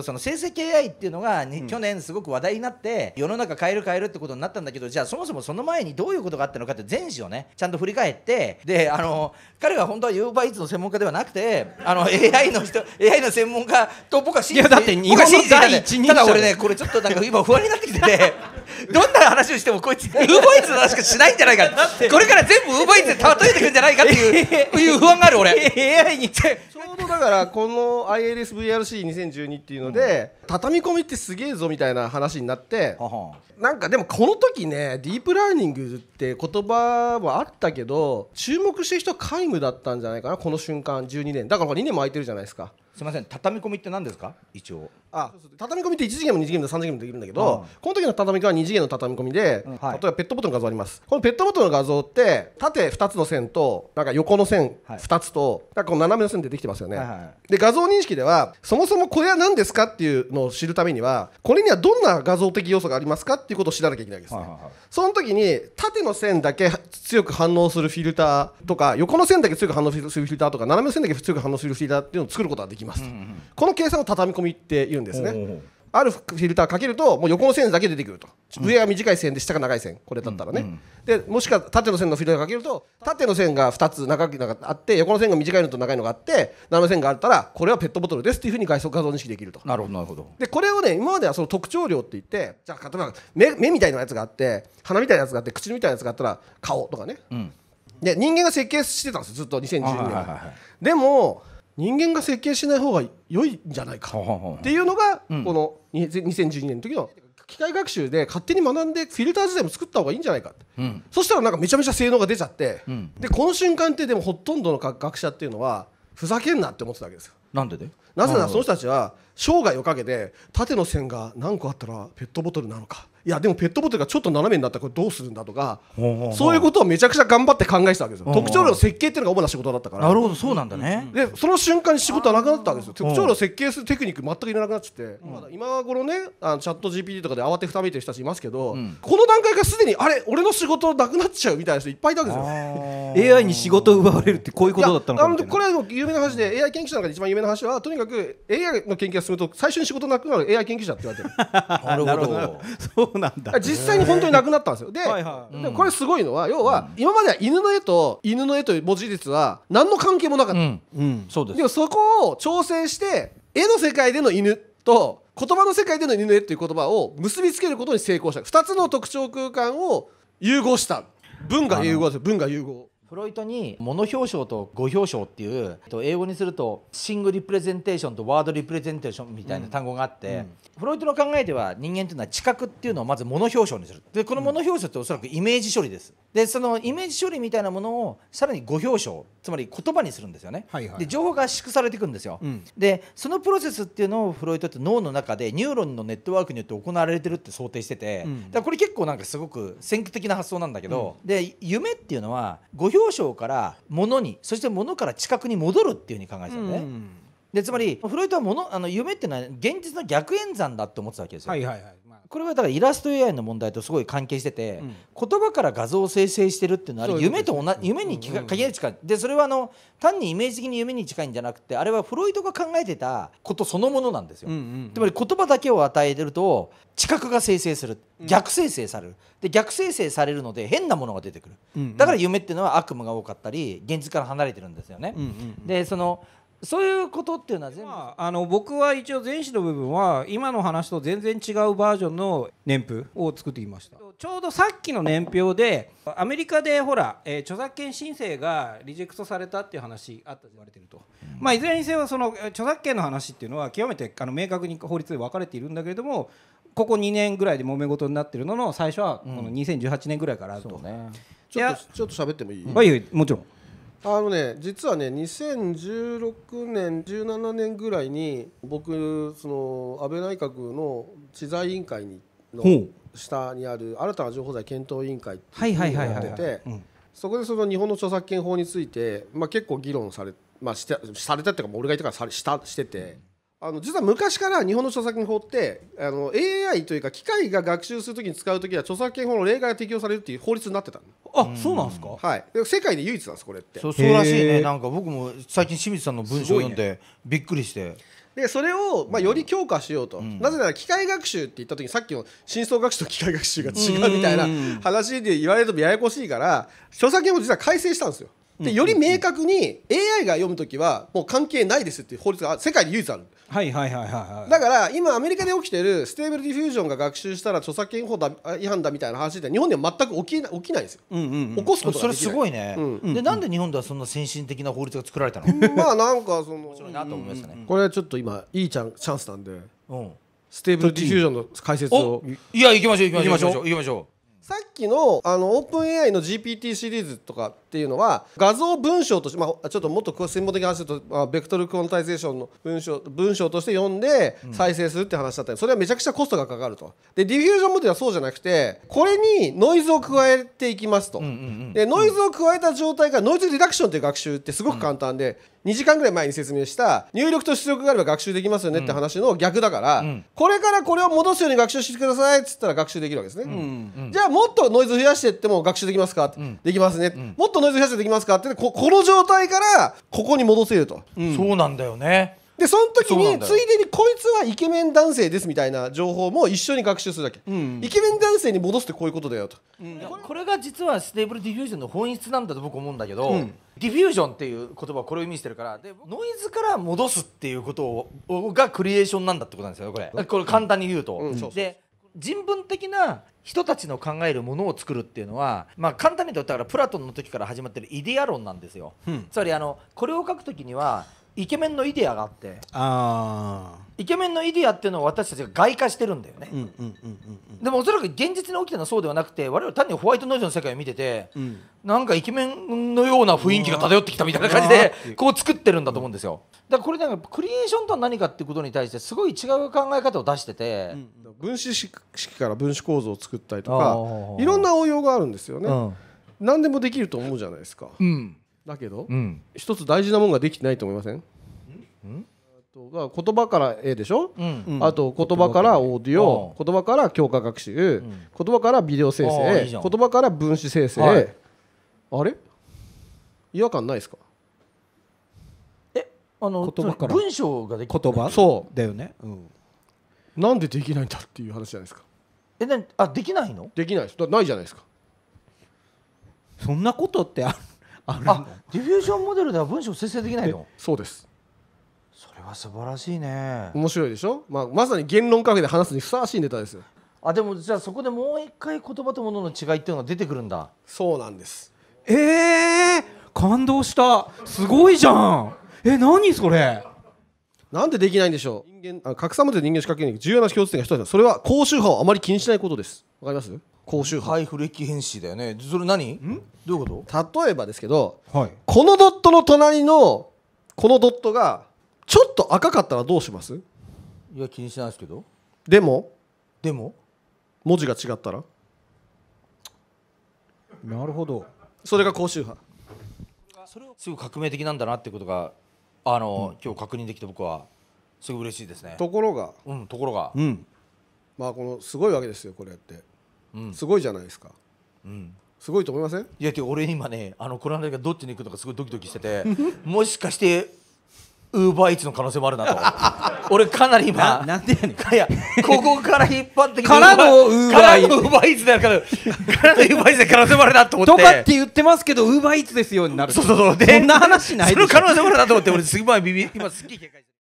その生成 AI っていうのが、ね、去年すごく話題になって世の中変える変えるってことになったんだけどじゃあそもそもその前にどういうことがあったのかって前史をねちゃんと振り返ってであの彼が本当は UberEats の専門家ではなくてあの AI の人 AI の専門家と僕は信じてだって日本の第一ただ俺ねこれちょっとなんか今不安になってきてて どんな話をしてもこいつ UberEats の話しかしないんじゃないかこれから全部 UberEats で例えてくんじゃないかっていう いう不安がある俺 AI に だからこの ILSVRC2012 っていうので、畳み込みってすげえぞみたいな話になってなんかでもこの時ねディープラーニングって言葉はあったけど注目してる人は皆無だったんじゃないかなこの瞬間12年だから2年も空いてるじゃないですかすみません畳み込みって何ですか一応あ畳み込みって1次元も2次元も3次元もできるんだけど、この時の畳み込みは2次元の畳み込みで、例えばペットボトルの画像ありますこのペットボトルの画像って縦2つの線となんか横の線2つと、なんかこの斜めの線でできてますよね、で画像認識ではそもそもこれは何ですかっていうのを知るためにはこれにはどんな画像的要素がありますかっていうことを知らなきゃいけないですね、その時に縦の線だけ強く反応するフィルターとか横の線だけ強く反応するフィルターとか斜めの線だけ強く反応するフィルターっていうのを作ることができます、この計算を畳み込みっていううんですね。あるフィルターかけるともう横の線だけ出てくると上は短い線で下が長い線これだったらね、でもしくは縦の線のフィルターかけると縦の線が2つ長くあって横の線が短いのと長いのがあって斜め線があったらこれはペットボトルですっていうふうに画像認識できるとなるほどなるほどでこれをね今まではその特徴量って言ってじゃあ例えば目目みたいなやつがあって鼻みたいなやつがあって口みたいなやつがあったら顔とかね、うん、で人間が設計してたんですずっと2010年は,、でも人間が設計しない方が良いんじゃないかっていうのが、この2012年の時の機械学習で勝手に学んでフィルター自体も作った方がいいんじゃないかって、うん、そしたらなんかめちゃめちゃ性能が出ちゃって、うん、でこの瞬間ってでもほとんどの学者っていうのはふざけんなって思ってたわけですよ。なんででなぜならその人たちは生涯をかけて縦の線が何個あったらペットボトルなのかいやでもペットボトルがちょっと斜めになったらこれどうするんだとかそういうことをめちゃくちゃ頑張って考えてたわけですよ特徴量設計っていうのが主な仕事だったからなるほどそうなんだねでその瞬間に仕事はなくなったわけですよ特徴量設計するテクニック全くいらなくなっちゃって今頃ねあのチャット GPT とかで慌てふためいてる人たちいますけど、うん、この段階からすでにあれ俺の仕事なくなっちゃうみたいな人いっぱいいたわけですよ AI に仕事を奪われるってこういうことだったのかみたいなこれは有名な話で AI 研究者の中で一番有名な話はとにかく AI の研究が進むと最初に仕事なくなる AI 研究者って言われてる なるほどなんだ実際に本当になくなったんですよではいはい、でこれすごいのは要は、うん、今までは犬の絵と犬の絵という文字列は何の関係もなかった、うんうん、そうですでもそこを調整して絵の世界での犬と言葉の世界での犬の絵っていう言葉を結びつけることに成功した2つの特徴空間を融合した文が融合です文が融合フロイトにモノ表彰と語表彰っていう英語にするとシングリプレゼンテーションとワードリプレゼンテーションみたいな単語があって、うんフロイトの考えでは人間というのは知覚っていうのをまずモノ表彰にするでこのモノ表彰っておそらくイメージ処理ですでそのイメージ処理みたいなものをさらに語表彰つまり言葉にするんですよね、はいはい、で情報が圧縮されていくんですよ、うん、でそのプロセスっていうのをフロイトって脳の中でニューロンのネットワークによって行われてるって想定してて、だからこれ結構なんかすごく先駆的な発想なんだけど、で夢っていうのは語表上昇から物にそして物から知覚に戻るっていうふうに考えてたんだね。でつまりフロイトはものあの夢っていうのは現実の逆演算だと思ってたわけですよ。はいはいはいこれはだからイラスト AI の問題とすごい関係してて、うん、言葉から画像を生成してるっていうのは夢と同じ夢に限り近い、でそれはあの単にイメージ的に夢に近いんじゃなくてあれはフロイトが考えてたことそのものなんですよ、うんうんうん、つまり言葉だけを与えてると知覚が生成する逆生成される、で逆生成されるので変なものが出てくる、うんうん、だから夢っていうのは悪夢が多かったり現実から離れてるんですよね、うんうんうん、でそのそういうことっていうのは全部、まあ、あの僕は一応前詞の部分は今の話と全然違うバージョンの年譜を作ってきましたちょうどさっきの年表でアメリカでほら、えー、著作権申請がリジェクトされたっていう話あったと言われてると、まあ、いずれにせよその著作権の話っていうのは極めてあの明確に法律で分かれているんだけれどもここ2年ぐらいで揉め事になってるのの最初はこの2018年ぐらいからあると、うんね、ちょっと喋ってもいい、うん、はいもちろんあのね実はね2016年17年ぐらいに僕その安倍内閣の知財委員会にの下にある新たな情報財検討委員会っていうのをやっててそこでその日本の著作権法について、まあ、結構議論され,、まあ、してされたっていうか俺がいたからさしたしてて。あの実は昔から日本の著作権法ってあの AI というか機械が学習するときに使うときは著作権法の例外が適用されるっていう法律になってたあ、そうなんですかはい世界で唯一なんですこれってそうらしいねなんか僕も最近清水さんの文章を読んでびっくりして、でそれを、まあ、より強化しようと、うん、なぜなら機械学習って言った時にさっきの深層学習と機械学習が違うみたいな話で言われるとややこしいから著作権法実は改正したんですよでより明確に AI が読む時はもう関係ないですっていう法律が世界で唯一あるはいはいはいはい、だから今アメリカで起きてるステーブルディフュージョンが学習したら著作権法だ違反だみたいな話で日本では全く起き起きないですよ、うんうんうん、起こすことができないそれすごいね、うんでなんで日本ではそんな先進的な法律が作られたの まあなんかその面白いなと思いましたね、これちょっと今いいチャンチャンスなんで、うん、ステーブルディフュージョンの解説をいや行きましょう行きましょう行きましょう行きましょうさっきのあのオープン AI の GPT シリーズとかっていうのは画像文章として、まあ、ちょっともっと専門的な話すると、まあ、ベクトルクオンタイゼーションの文章文章として読んで再生するって話だったり、うん、それはめちゃくちゃコストがかかるとでディフュージョンモデルはそうじゃなくてこれにノイズを加えていきますと、うんうんうん、でノイズを加えた状態からノイズリダクションという学習ってすごく簡単で、うん、2時間ぐらい前に説明した入力と出力があれば学習できますよねって話の逆だから、うん、これからこれを戻すように学習してくださいっつったら学習できるわけですね、うんうん、じゃあもっとノイズ増やしていっても学習できますか、うん、できますね、もっとノイズ増できますかってここの状態からここに戻せると、うん、そうなんだよねでその時についでにこいつはイケメン男性ですみたいな情報も一緒に学習するだけ、うん、イケメン男性に戻すってこういうことだよと、うん、これが実はステーブルディフュージョンの本質なんだと僕思うんだけど、うん、ディフュージョンっていう言葉はこれを意味してるからでノイズから戻すっていうことをがクリエーションなんだってことなんですよこれこれ簡単に言うと。で人文的な人たちの考えるものを作るっていうのは、まあ、簡単に言うとからプラトンの時から始まってるイデア論なんですよ、うん、つまりあのこれを書く時にはイケメンのイデアがあってあイケメンのイデアっていうのを私たちが外化してるんだよね、でもおそらく現実に起きてるのはそうではなくて我々単にホワイトノイズの世界を見てて、うん、なんかイケメンのような雰囲気が漂ってきたみたいな感じでこう作ってるんだと思うんですよだからこれなんかクリエーションとは何かっていうことに対してすごい違う考え方を出してて、うん、分子式から分子構造を作ったりとかいろんな応用があるんですよね、うん、何でもできると思うじゃないですか、うんだけど、うん、一つ大事なもんができてないと思いません、うん言葉から絵でしょ、うん、あと言葉からオーディオ言葉から強化学習、言葉からビデオ生成言葉から分子生成、はい、あれ違和感ないですかえあの言葉から文章ができ言葉そうだよね、うん、なんでできないんだっていう話じゃないですかえなあできないのできないですないじゃないですかそんなことってあるあディフュージョンモデルでは文章生成できないのそうですそれは素晴らしいね面白いでしょ、まあ、まさに言論カフェで話すにふさわしいネタですよあでもじゃあそこでもう一回言葉と物の違いっていうのが出てくるんだそうなんですえー、感動したすごいじゃんえ何それなんでできないんでしょう人間あ格差まで人間仕掛けに重要な共通点が一つそれは高周波をあまり気にしないことですわかります高周波ハイフレキ変子だよねそれ何どういうこと例えばですけど、はい、このドットの隣のこのドットがちょっと赤かったらどうしますいや気にしないですけどでもでも文字が違ったらなるほどそれが高周波それすご革命的なんだなってことがあの、うん、今日確認できて僕はすごい嬉しいですねところがうんところが、うん、まあこのすごいわけですよこれってすごいじゃないですか、うん、すごいと思いませんいや俺今ねあのこの間どっちに行くのかすごいドキドキしてて もしかしてウーバーイーツの可能性もあるなと 俺かなり今なんでやねん いやここから引っ張ってきてからのウーバーイーツだからからのウーバーイーツで可能性もあるなと思ってとかって言ってますけどウーバーイーツですよになるそうそうそうでそんな話ないその可能性もあるなと思って俺すごい今すっげえ警戒して